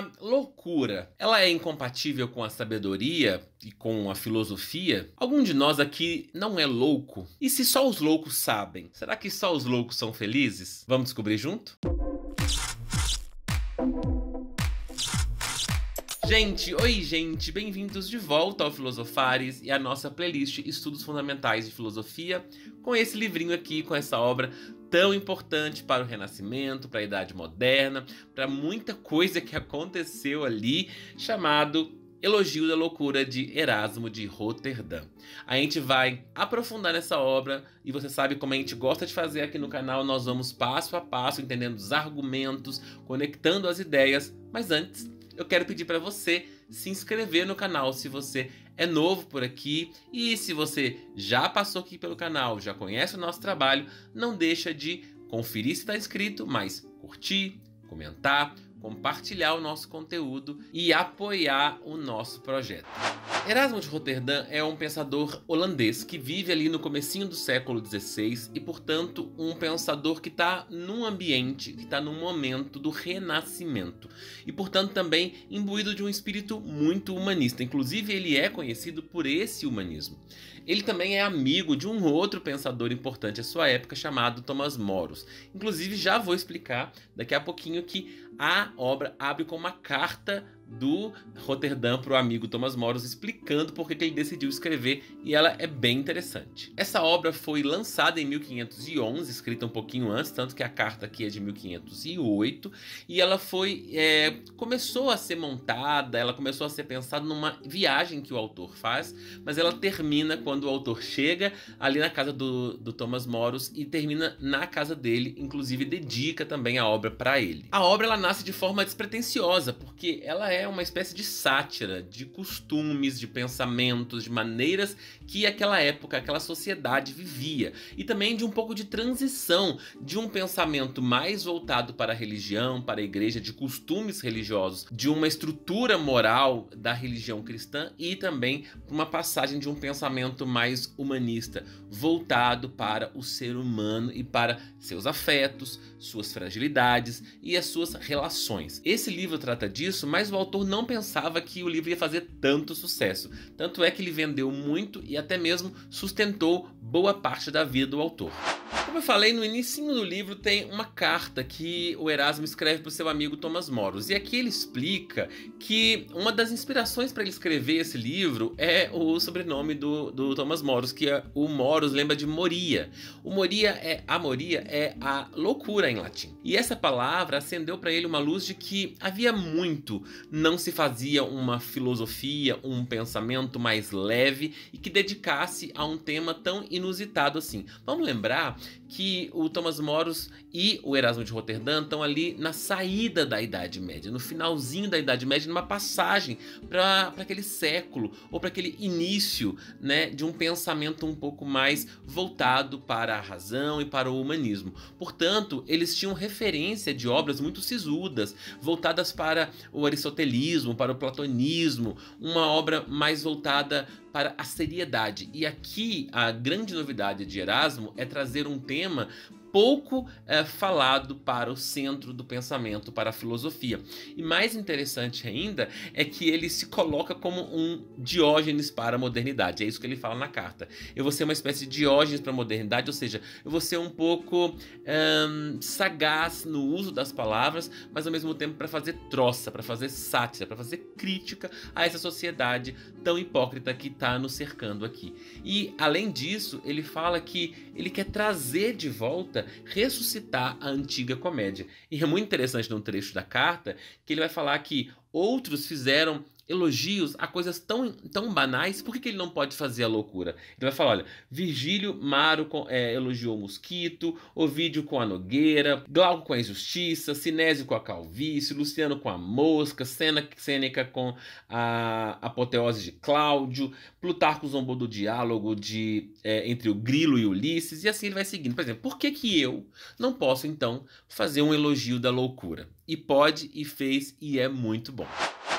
uma loucura. Ela é incompatível com a sabedoria e com a filosofia? Algum de nós aqui não é louco? E se só os loucos sabem? Será que só os loucos são felizes? Vamos descobrir junto? Gente, oi gente, bem-vindos de volta ao Filosofares e à nossa playlist Estudos Fundamentais de Filosofia, com esse livrinho aqui, com essa obra tão importante para o Renascimento, para a Idade Moderna, para muita coisa que aconteceu ali, chamado Elogio da Loucura de Erasmo de Roterdã. A gente vai aprofundar nessa obra e você sabe como a gente gosta de fazer aqui no canal, nós vamos passo a passo entendendo os argumentos, conectando as ideias, mas antes eu quero pedir para você se inscrever no canal se você é novo por aqui e se você já passou aqui pelo canal, já conhece o nosso trabalho, não deixa de conferir se está inscrito, mas curtir, comentar, compartilhar o nosso conteúdo e apoiar o nosso projeto. Erasmo de Roterdã é um pensador holandês que vive ali no comecinho do século XVI e, portanto, um pensador que está num ambiente, que está num momento do renascimento e, portanto, também imbuído de um espírito muito humanista. Inclusive, ele é conhecido por esse humanismo. Ele também é amigo de um outro pensador importante à sua época chamado Thomas Moros. Inclusive, já vou explicar daqui a pouquinho que a obra abre com uma carta do Rotterdam para o amigo Thomas Moros explicando por que ele decidiu escrever e ela é bem interessante. Essa obra foi lançada em 1511, escrita um pouquinho antes, tanto que a carta aqui é de 1508 e ela foi é, começou a ser montada, ela começou a ser pensada numa viagem que o autor faz, mas ela termina quando o autor chega ali na casa do, do Thomas Moros e termina na casa dele, inclusive dedica também a obra para ele. A obra ela nasce de forma despretensiosa porque ela é é uma espécie de sátira de costumes, de pensamentos, de maneiras que aquela época, aquela sociedade vivia. E também de um pouco de transição de um pensamento mais voltado para a religião, para a igreja, de costumes religiosos, de uma estrutura moral da religião cristã e também uma passagem de um pensamento mais humanista, voltado para o ser humano e para seus afetos, suas fragilidades e as suas relações. Esse livro trata disso, mas o autor não pensava que o livro ia fazer tanto sucesso. Tanto é que ele vendeu muito e até mesmo sustentou boa parte da vida do autor. Como eu falei, no início do livro tem uma carta que o Erasmo escreve para o seu amigo Thomas Moros. E aqui ele explica que uma das inspirações para ele escrever esse livro é o sobrenome do, do Thomas Moros, que é, o Moros lembra de Moria. O Moria é a Moria é a loucura, em latim. E essa palavra acendeu para ele uma luz de que havia muito, não se fazia uma filosofia, um pensamento mais leve e que dedicasse a um tema tão inusitado assim. Vamos lembrar que o Thomas Moros e o Erasmo de Roterdã estão ali na saída da Idade Média, no finalzinho da Idade Média, numa passagem para aquele século ou para aquele início né, de um pensamento um pouco mais voltado para a razão e para o humanismo. Portanto, ele eles tinham referência de obras muito sisudas, voltadas para o aristotelismo, para o platonismo, uma obra mais voltada para a seriedade. E aqui a grande novidade de Erasmo é trazer um tema pouco é, falado para o centro do pensamento, para a filosofia. E mais interessante ainda é que ele se coloca como um Diógenes para a modernidade. É isso que ele fala na carta. Eu vou ser uma espécie de Diógenes para a modernidade, ou seja, eu vou ser um pouco sagaz no uso das palavras, mas ao mesmo tempo para fazer troça, para fazer sátira, para fazer crítica a essa sociedade tão hipócrita que está nos cercando aqui. E além disso, ele fala que ele quer trazer de volta ressuscitar a antiga comédia. E é muito interessante num trecho da carta que ele vai falar que outros fizeram elogios a coisas tão, tão banais, por que, que ele não pode fazer a loucura? Ele vai falar: olha, Virgílio Maro com, é, elogiou o mosquito, Ovídio com a nogueira, Glauco com a injustiça, Sinésio com a calvície, Luciano com a mosca, Sêneca com a apoteose de Cláudio, Plutarco zombou do diálogo de, é, entre o Grilo e Ulisses, e assim ele vai seguindo. Por exemplo, por que, que eu não posso então fazer um elogio da loucura? E pode, e fez, e é muito bom.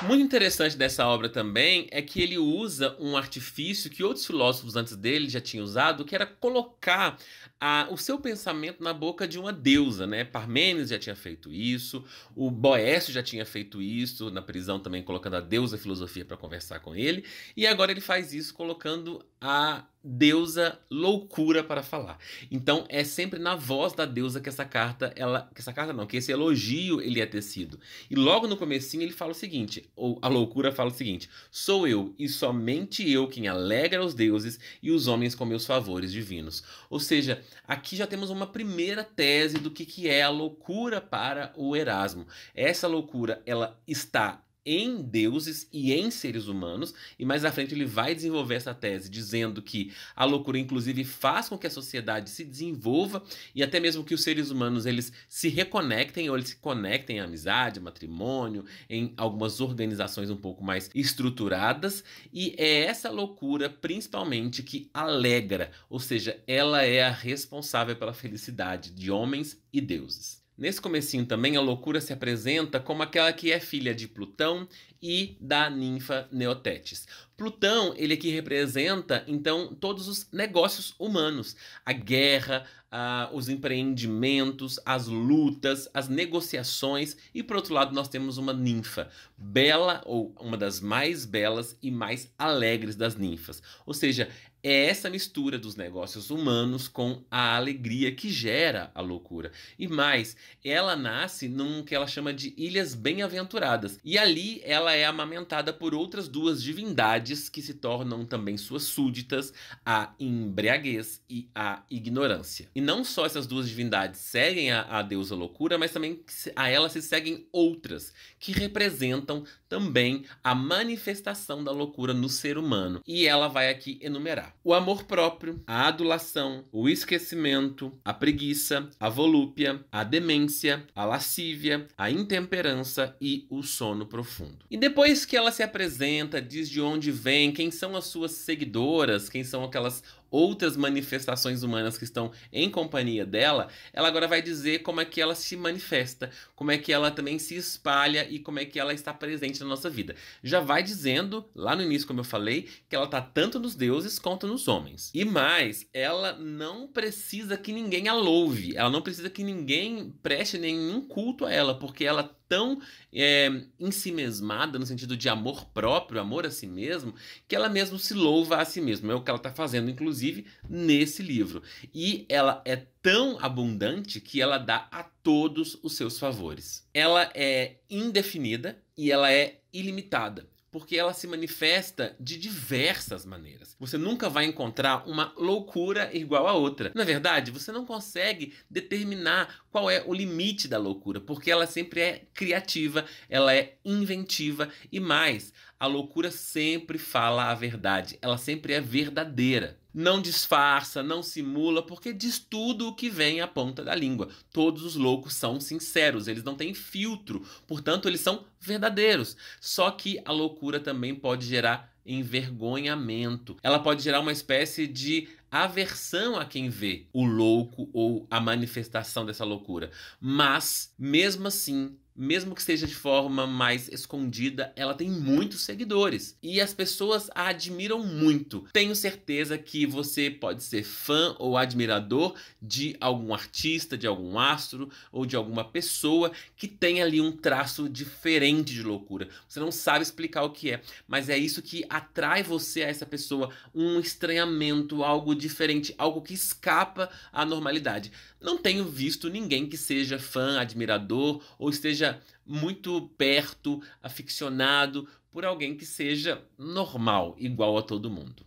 Muito interessante dessa obra também é que ele usa um artifício que outros filósofos antes dele já tinham usado, que era colocar a, o seu pensamento na boca de uma deusa, né? Parmênides já tinha feito isso, o Boécio já tinha feito isso na prisão também, colocando a deusa filosofia para conversar com ele, e agora ele faz isso colocando a deusa loucura para falar. Então é sempre na voz da deusa que essa carta, ela, que essa carta não, que esse elogio ele é tecido. E logo no comecinho ele fala o seguinte, ou a loucura fala o seguinte: sou eu e somente eu quem alegra os deuses e os homens com meus favores divinos. Ou seja, aqui já temos uma primeira tese do que, que é a loucura para o Erasmo. Essa loucura ela está em deuses e em seres humanos, e mais à frente ele vai desenvolver essa tese, dizendo que a loucura inclusive faz com que a sociedade se desenvolva e até mesmo que os seres humanos eles se reconectem ou eles se conectem em amizade, matrimônio, em algumas organizações um pouco mais estruturadas, e é essa loucura principalmente que alegra, ou seja, ela é a responsável pela felicidade de homens e deuses. Nesse comecinho também, a loucura se apresenta como aquela que é filha de Plutão e da ninfa Neotetes. Plutão, ele é que representa, então, todos os negócios humanos. A guerra, uh, os empreendimentos, as lutas, as negociações. E por outro lado, nós temos uma ninfa, bela ou uma das mais belas e mais alegres das ninfas. Ou seja, é essa mistura dos negócios humanos com a alegria que gera a loucura. E mais, ela nasce num que ela chama de Ilhas Bem-Aventuradas. E ali ela é amamentada por outras duas divindades que se tornam também suas súditas, a embriaguez e a ignorância. E não só essas duas divindades seguem a, a deusa loucura, mas também a ela se seguem outras, que representam também a manifestação da loucura no ser humano. E ela vai aqui enumerar: o amor próprio, a adulação, o esquecimento, a preguiça, a volúpia, a demência, a lascívia, a intemperança e o sono profundo. E depois que ela se apresenta, diz de onde vem, quem são as suas seguidoras, quem são aquelas outras manifestações humanas que estão em companhia dela, ela agora vai dizer como é que ela se manifesta, como é que ela também se espalha e como é que ela está presente na nossa vida. Já vai dizendo, lá no início, como eu falei, que ela está tanto nos deuses quanto nos homens. E mais, ela não precisa que ninguém a louve, ela não precisa que ninguém preste nenhum culto a ela, porque ela tão é, ensimesmada no sentido de amor próprio, amor a si mesmo, que ela mesmo se louva a si mesma. É o que ela está fazendo, inclusive, nesse livro. E ela é tão abundante que ela dá a todos os seus favores. Ela é indefinida e ela é ilimitada porque ela se manifesta de diversas maneiras. Você nunca vai encontrar uma loucura igual a outra. Na verdade, você não consegue determinar qual é o limite da loucura, porque ela sempre é criativa, ela é inventiva e mais, a loucura sempre fala a verdade, ela sempre é verdadeira. Não disfarça, não simula, porque diz tudo o que vem à ponta da língua. Todos os loucos são sinceros, eles não têm filtro, portanto, eles são verdadeiros. Só que a loucura também pode gerar envergonhamento. Ela pode gerar uma espécie de aversão a quem vê o louco ou a manifestação dessa loucura. Mas, mesmo assim, mesmo que seja de forma mais escondida, ela tem muitos seguidores e as pessoas a admiram muito. Tenho certeza que você pode ser fã ou admirador de algum artista, de algum astro ou de alguma pessoa que tem ali um traço diferente de loucura. Você não sabe explicar o que é, mas é isso que atrai você a essa pessoa, um estranhamento, algo diferente, algo que escapa à normalidade. Não tenho visto ninguém que seja fã, admirador ou esteja muito perto, aficionado por alguém que seja normal, igual a todo mundo.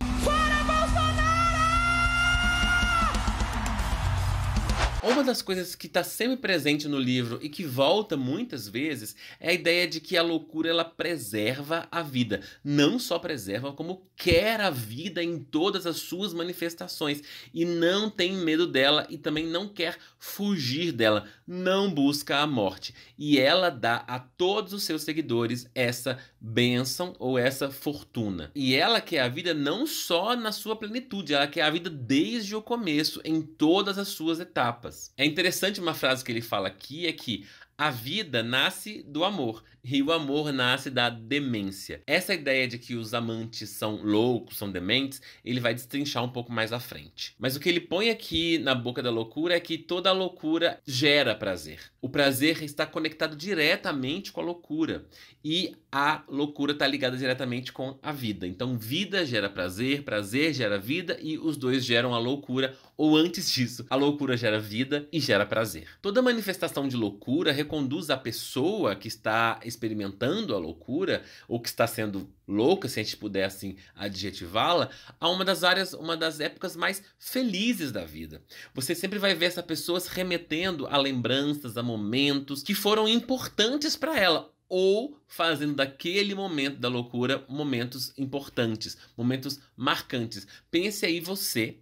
Uma das coisas que está sempre presente no livro e que volta muitas vezes é a ideia de que a loucura ela preserva a vida. Não só preserva, como quer a vida em todas as suas manifestações. E não tem medo dela e também não quer fugir dela. Não busca a morte. E ela dá a todos os seus seguidores essa bênção ou essa fortuna. E ela quer a vida não só na sua plenitude, ela quer a vida desde o começo, em todas as suas etapas. É interessante uma frase que ele fala aqui é que a vida nasce do amor e o amor nasce da demência. Essa ideia de que os amantes são loucos, são dementes, ele vai destrinchar um pouco mais à frente. Mas o que ele põe aqui na boca da loucura é que toda loucura gera prazer. O prazer está conectado diretamente com a loucura. E a loucura está ligada diretamente com a vida. Então, vida gera prazer, prazer gera vida e os dois geram a loucura, ou antes disso, a loucura gera vida e gera prazer. Toda manifestação de loucura reconduz a pessoa que está experimentando a loucura ou que está sendo louca, se a gente puder assim adjetivá-la, a uma das áreas, uma das épocas mais felizes da vida. Você sempre vai ver essa pessoa se remetendo a lembranças, a momentos que foram importantes para ela ou fazendo daquele momento da loucura momentos importantes, momentos marcantes. Pense aí você,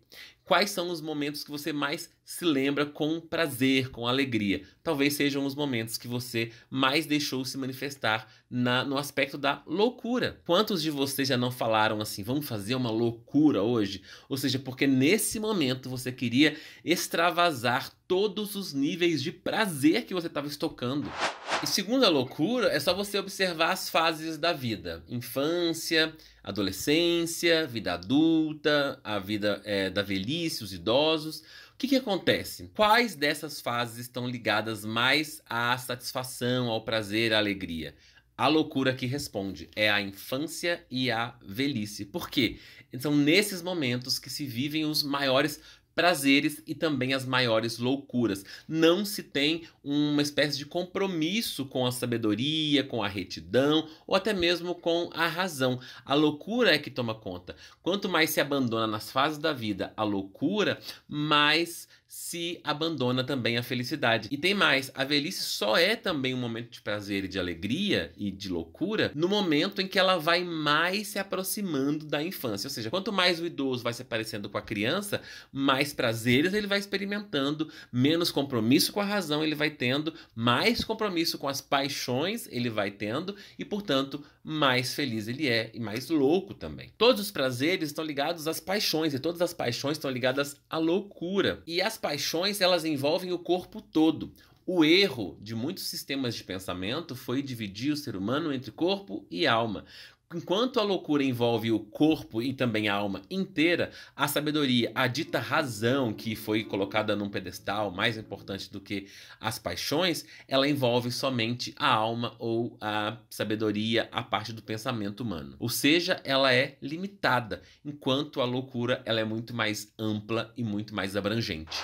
quais são os momentos que você mais se lembra com prazer, com alegria? Talvez sejam os momentos que você mais deixou se manifestar na, no aspecto da loucura. Quantos de vocês já não falaram assim, vamos fazer uma loucura hoje? Ou seja, porque nesse momento você queria extravasar todos os níveis de prazer que você estava estocando. E segunda loucura é só você observar as fases da vida: infância, adolescência, vida adulta, a vida é, da velhice, os idosos. O que, que acontece? Quais dessas fases estão ligadas mais à satisfação, ao prazer, à alegria? A loucura que responde é a infância e a velhice. Por quê? São então, nesses momentos que se vivem os maiores prazeres e também as maiores loucuras. Não se tem uma espécie de compromisso com a sabedoria, com a retidão ou até mesmo com a razão. A loucura é que toma conta. Quanto mais se abandona nas fases da vida a loucura, mais se abandona também a felicidade. E tem mais, a velhice só é também um momento de prazer e de alegria e de loucura no momento em que ela vai mais se aproximando da infância. Ou seja, quanto mais o idoso vai se aparecendo com a criança, mais prazeres ele vai experimentando, menos compromisso com a razão ele vai tendo, mais compromisso com as paixões ele vai tendo e, portanto, mais feliz ele é e mais louco também. Todos os prazeres estão ligados às paixões e todas as paixões estão ligadas à loucura. E as paixões elas envolvem o corpo todo. O erro de muitos sistemas de pensamento foi dividir o ser humano entre corpo e alma. Enquanto a loucura envolve o corpo e também a alma inteira, a sabedoria, a dita razão que foi colocada num pedestal mais importante do que as paixões, ela envolve somente a alma ou a sabedoria, a parte do pensamento humano. Ou seja, ela é limitada, enquanto a loucura ela é muito mais ampla e muito mais abrangente.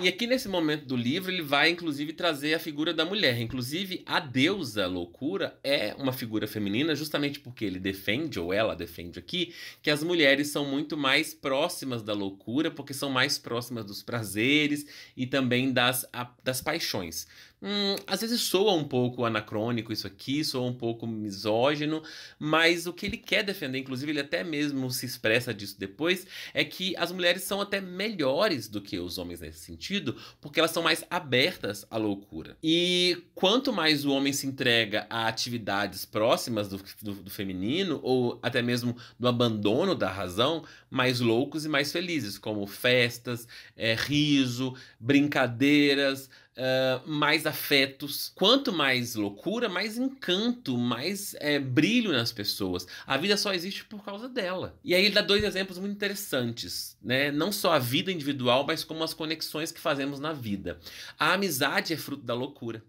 E aqui nesse momento do livro, ele vai inclusive trazer a figura da mulher. Inclusive, a deusa loucura é uma figura feminina, justamente porque ele defende, ou ela defende aqui, que as mulheres são muito mais próximas da loucura, porque são mais próximas dos prazeres e também das, a, das paixões hum, às vezes soa um pouco anacrônico isso aqui, soa um pouco misógino, mas o que ele quer defender, inclusive ele até mesmo se expressa disso depois, é que as mulheres são até melhores do que os homens nesse sentido, porque elas são mais abertas à loucura. E quanto mais o homem se entrega a atividades próximas do, do, do feminino, ou até mesmo do abandono da razão, mais loucos e mais felizes, como festas, é, riso, brincadeiras, uh, mais afetos. Quanto mais loucura, mais encanto, mais é, brilho nas pessoas. A vida só existe por causa dela. E aí ele dá dois exemplos muito interessantes, né? Não só a vida individual, mas como as conexões que fazemos na vida. A amizade é fruto da loucura.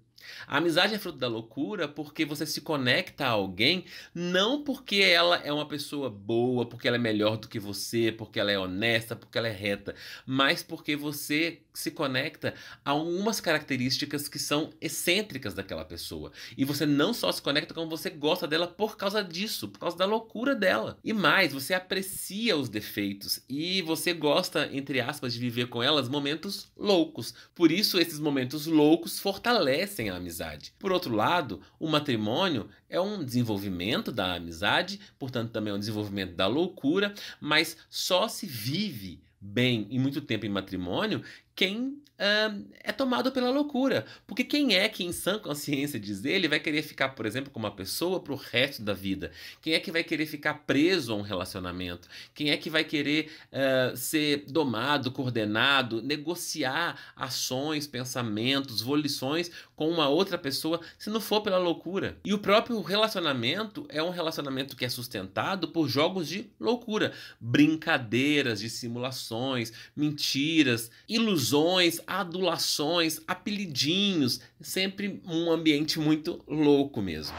A amizade é fruto da loucura porque você se conecta a alguém não porque ela é uma pessoa boa, porque ela é melhor do que você, porque ela é honesta, porque ela é reta, mas porque você se conecta a algumas características que são excêntricas daquela pessoa. E você não só se conecta como você gosta dela por causa disso, por causa da loucura dela. E mais, você aprecia os defeitos e você gosta, entre aspas, de viver com elas momentos loucos. Por isso, esses momentos loucos fortalecem a amizade. Por outro lado, o matrimônio é um desenvolvimento da amizade, portanto, também é um desenvolvimento da loucura, mas só se vive bem e muito tempo em matrimônio quem uh, é tomado pela loucura. Porque quem é que, em sã consciência, diz ele, vai querer ficar, por exemplo, com uma pessoa para o resto da vida? Quem é que vai querer ficar preso a um relacionamento? Quem é que vai querer uh, ser domado, coordenado, negociar ações, pensamentos, volições com uma outra pessoa se não for pela loucura? E o próprio relacionamento é um relacionamento que é sustentado por jogos de loucura, brincadeiras, de simulações, mentiras, ilusões fusões, adulações, apelidinhos, sempre um ambiente muito louco mesmo.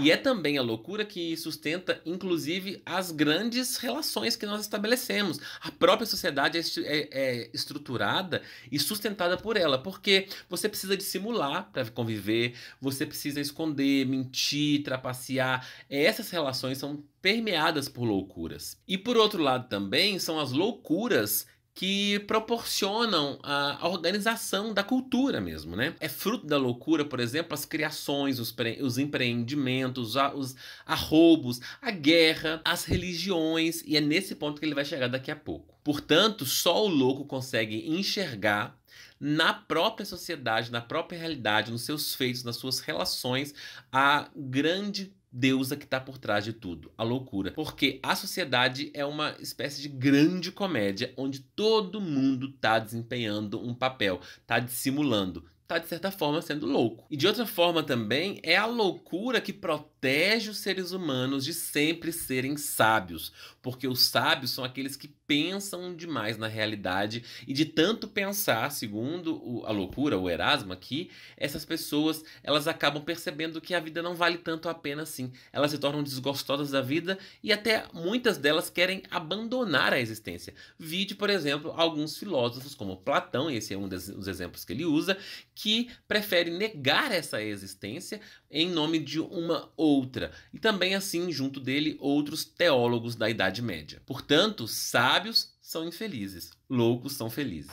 E é também a loucura que sustenta, inclusive, as grandes relações que nós estabelecemos. A própria sociedade é, é, é estruturada e sustentada por ela, porque você precisa dissimular para conviver, você precisa esconder, mentir, trapacear. Essas relações são permeadas por loucuras. E por outro lado também são as loucuras que proporcionam a organização da cultura mesmo, né? É fruto da loucura, por exemplo, as criações, os, os empreendimentos, a, os arrobos, a guerra, as religiões, e é nesse ponto que ele vai chegar daqui a pouco. Portanto, só o louco consegue enxergar na própria sociedade, na própria realidade, nos seus feitos, nas suas relações, a grande deusa que está por trás de tudo, a loucura. Porque a sociedade é uma espécie de grande comédia onde todo mundo está desempenhando um papel, está dissimulando, está de certa forma sendo louco. E de outra forma também é a loucura que protege os seres humanos de sempre serem sábios, porque os sábios são aqueles que pensam demais na realidade e de tanto pensar, segundo o, a loucura, o Erasmo aqui, essas pessoas elas acabam percebendo que a vida não vale tanto a pena assim. Elas se tornam desgostosas da vida e até muitas delas querem abandonar a existência. Vide, por exemplo, alguns filósofos como Platão, esse é um dos exemplos que ele usa, que prefere negar essa existência em nome de uma outra. E também assim, junto dele, outros teólogos da Idade Média. Portanto, sabe sábios são infelizes, loucos são felizes.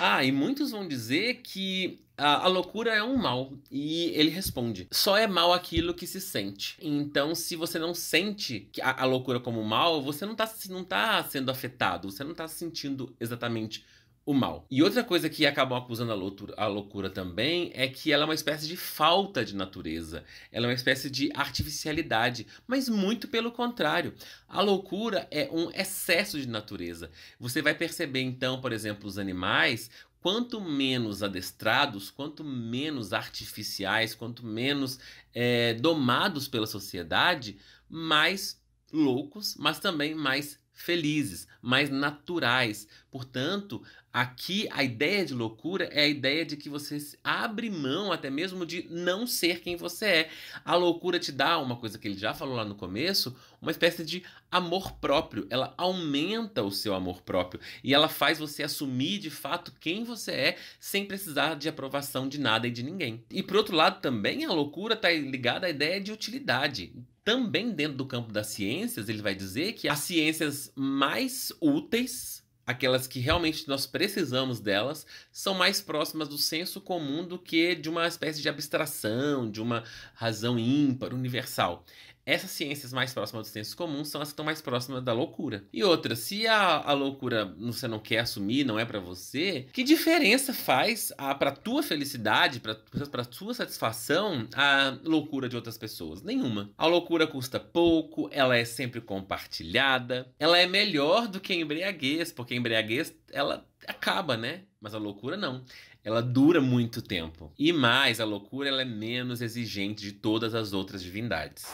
Ah, e muitos vão dizer que a, a, loucura é um mal. E ele responde: só é mal aquilo que se sente. Então, se você não sente a, a loucura como mal, você não está não tá sendo afetado, você não está sentindo exatamente o mal. E outra coisa que acabam acusando a loucura, a loucura também é que ela é uma espécie de falta de natureza, ela é uma espécie de artificialidade, mas muito pelo contrário. A loucura é um excesso de natureza. Você vai perceber então, por exemplo, os animais, quanto menos adestrados, quanto menos artificiais, quanto menos é, domados pela sociedade, mais loucos, mas também mais felizes, mais naturais. Portanto, aqui a ideia de loucura é a ideia de que você abre mão até mesmo de não ser quem você é. A loucura te dá uma coisa que ele já falou lá no começo, uma espécie de amor próprio. Ela aumenta o seu amor próprio e ela faz você assumir de fato quem você é sem precisar de aprovação de nada e de ninguém. E por outro lado também a loucura está ligada à ideia de utilidade. Também dentro do campo das ciências, ele vai dizer que as ciências mais úteis, aquelas que realmente nós precisamos delas, são mais próximas do senso comum do que de uma espécie de abstração, de uma razão ímpar, universal. Essas ciências mais próximas do senso comum são as que estão mais próximas da loucura. E outra, se a, a loucura você não quer assumir, não é para você, que diferença faz para tua felicidade, para tua satisfação, a loucura de outras pessoas? Nenhuma. A loucura custa pouco, ela é sempre compartilhada, ela é melhor do que a embriaguez, porque a embriaguez ela acaba, né? Mas a loucura não. Ela dura muito tempo. E mais, a loucura ela é menos exigente de todas as outras divindades.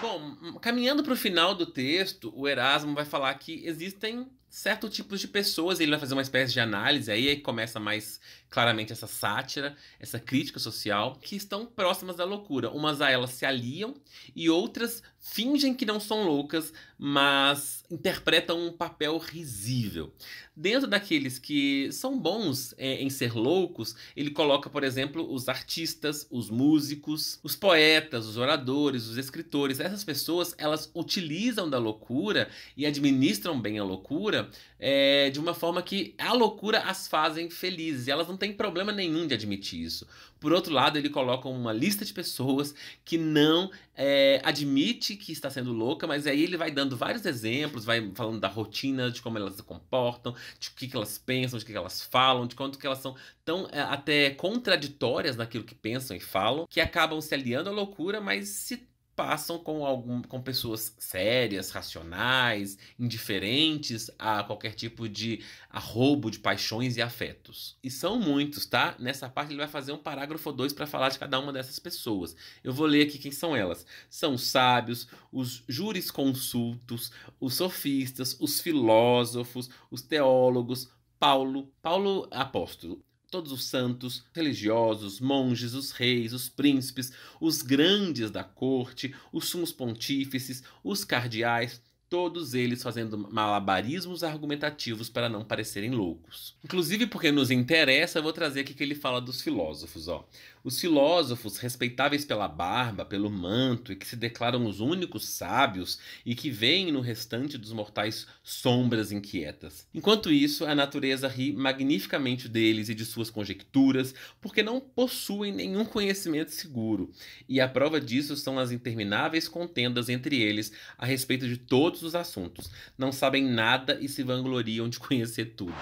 Bom, hum, caminhando para o final do texto, o Erasmo vai falar que existem certos tipos de pessoas, ele vai fazer uma espécie de análise, aí começa mais claramente essa sátira, essa crítica social, que estão próximas da loucura. Umas a elas se aliam e outras fingem que não são loucas, mas interpretam um papel risível. Dentro daqueles que são bons é, em ser loucos, ele coloca, por exemplo, os artistas, os músicos, os poetas, os oradores, os escritores. Essas pessoas elas utilizam da loucura e administram bem a loucura é, de uma forma que a loucura as fazem felizes. E elas não têm problema nenhum de admitir isso, por outro lado, ele coloca uma lista de pessoas que não é, admite que está sendo louca, mas aí ele vai dando vários exemplos, vai falando da rotina, de como elas se comportam, de o que, que elas pensam, de o que, que elas falam, de quanto que elas são tão é, até contraditórias naquilo que pensam e falam, que acabam se aliando à loucura, mas se passam com, algum, com pessoas sérias, racionais, indiferentes a qualquer tipo de roubo de paixões e afetos. E são muitos, tá? Nessa parte ele vai fazer um parágrafo ou dois para falar de cada uma dessas pessoas. Eu vou ler aqui quem são elas. São os sábios, os jurisconsultos, os sofistas, os filósofos, os teólogos, Paulo, Paulo apóstolo, Todos os santos, religiosos, monges, os reis, os príncipes, os grandes da corte, os sumos pontífices, os cardeais, todos eles fazendo malabarismos argumentativos para não parecerem loucos. Inclusive porque nos interessa, eu vou trazer aqui que ele fala dos filósofos, ó. Os filósofos, respeitáveis pela barba, pelo manto, e que se declaram os únicos sábios e que veem no restante dos mortais sombras inquietas. Enquanto isso, a natureza ri magnificamente deles e de suas conjecturas, porque não possuem nenhum conhecimento seguro. E a prova disso são as intermináveis contendas entre eles a respeito de todos os assuntos. Não sabem nada e se vangloriam de conhecer tudo.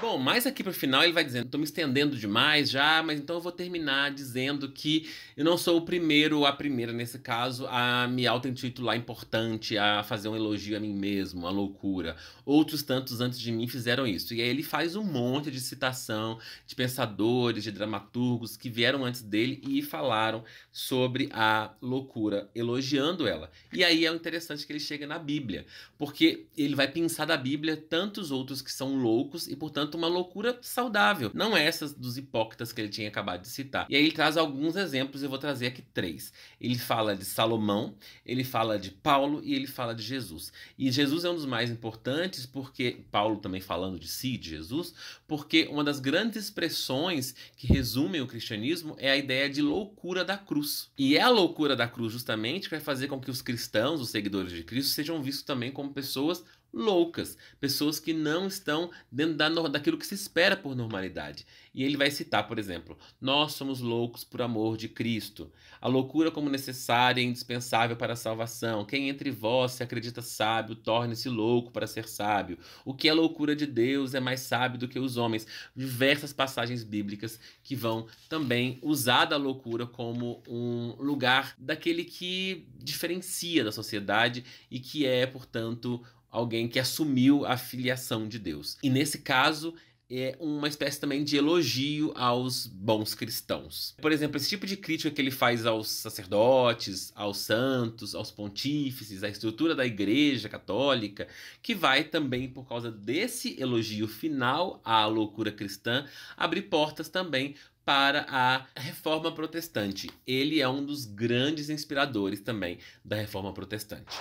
Bom, mais aqui pro final ele vai dizendo: estou me estendendo demais já, mas então eu vou terminar dizendo que eu não sou o primeiro, a primeira nesse caso, a me auto-intitular importante, a fazer um elogio a mim mesmo, uma loucura. Outros tantos antes de mim fizeram isso. E aí ele faz um monte de citação de pensadores, de dramaturgos que vieram antes dele e falaram sobre a loucura, elogiando ela. E aí é interessante que ele chega na Bíblia, porque ele vai pensar da Bíblia tantos outros que são loucos e, portanto, uma loucura saudável, não é essas dos hipócritas que ele tinha acabado de citar. E aí ele traz alguns exemplos, eu vou trazer aqui três. Ele fala de Salomão, ele fala de Paulo e ele fala de Jesus. E Jesus é um dos mais importantes porque Paulo também falando de si, de Jesus, porque uma das grandes expressões que resumem o cristianismo é a ideia de loucura da cruz. E é a loucura da cruz justamente que vai fazer com que os cristãos, os seguidores de Cristo, sejam vistos também como pessoas loucas, pessoas que não estão dentro da, daquilo que se espera por normalidade. E ele vai citar, por exemplo, nós somos loucos por amor de Cristo, a loucura como necessária e indispensável para a salvação. Quem entre vós se acredita sábio, torne-se louco para ser sábio. O que é loucura de Deus é mais sábio do que os homens. Diversas passagens bíblicas que vão também usar da loucura como um lugar daquele que diferencia da sociedade e que é, portanto, alguém que assumiu a filiação de Deus. E nesse caso, é uma espécie também de elogio aos bons cristãos. Por exemplo, esse tipo de crítica que ele faz aos sacerdotes, aos santos, aos pontífices, à estrutura da Igreja Católica, que vai também, por causa desse elogio final à loucura cristã, abrir portas também para a reforma protestante. Ele é um dos grandes inspiradores também da reforma protestante.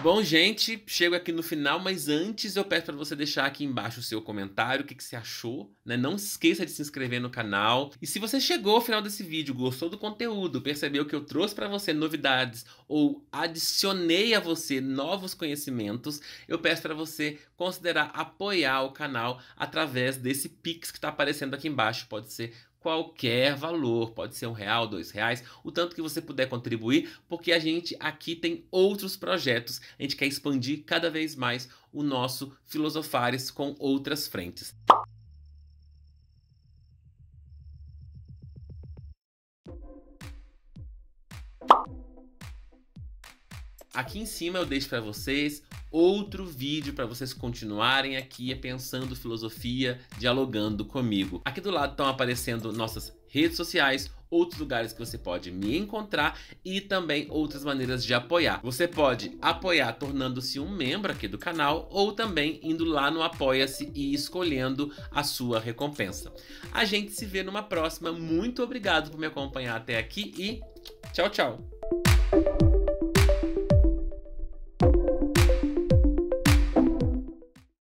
Bom, gente, chego aqui no final, mas antes eu peço para você deixar aqui embaixo o seu comentário, o que, que você achou, né? Não esqueça de se inscrever no canal. E se você chegou ao final desse vídeo, gostou do conteúdo, percebeu que eu trouxe para você novidades ou adicionei a você novos conhecimentos, eu peço para você considerar apoiar o canal através desse Pix que está aparecendo aqui embaixo. Pode ser qualquer valor, pode ser um real, dois reais, o tanto que você puder contribuir, porque a gente aqui tem outros projetos, a gente quer expandir cada vez mais o nosso Filosofares com outras frentes. Aqui em cima eu deixo para vocês outro vídeo para vocês continuarem aqui pensando filosofia, dialogando comigo. Aqui do lado estão aparecendo nossas redes sociais, outros lugares que você pode me encontrar e também outras maneiras de apoiar. Você pode apoiar tornando-se um membro aqui do canal ou também indo lá no Apoia-se e escolhendo a sua recompensa. A gente se vê numa próxima. Muito obrigado por me acompanhar até aqui e tchau, tchau!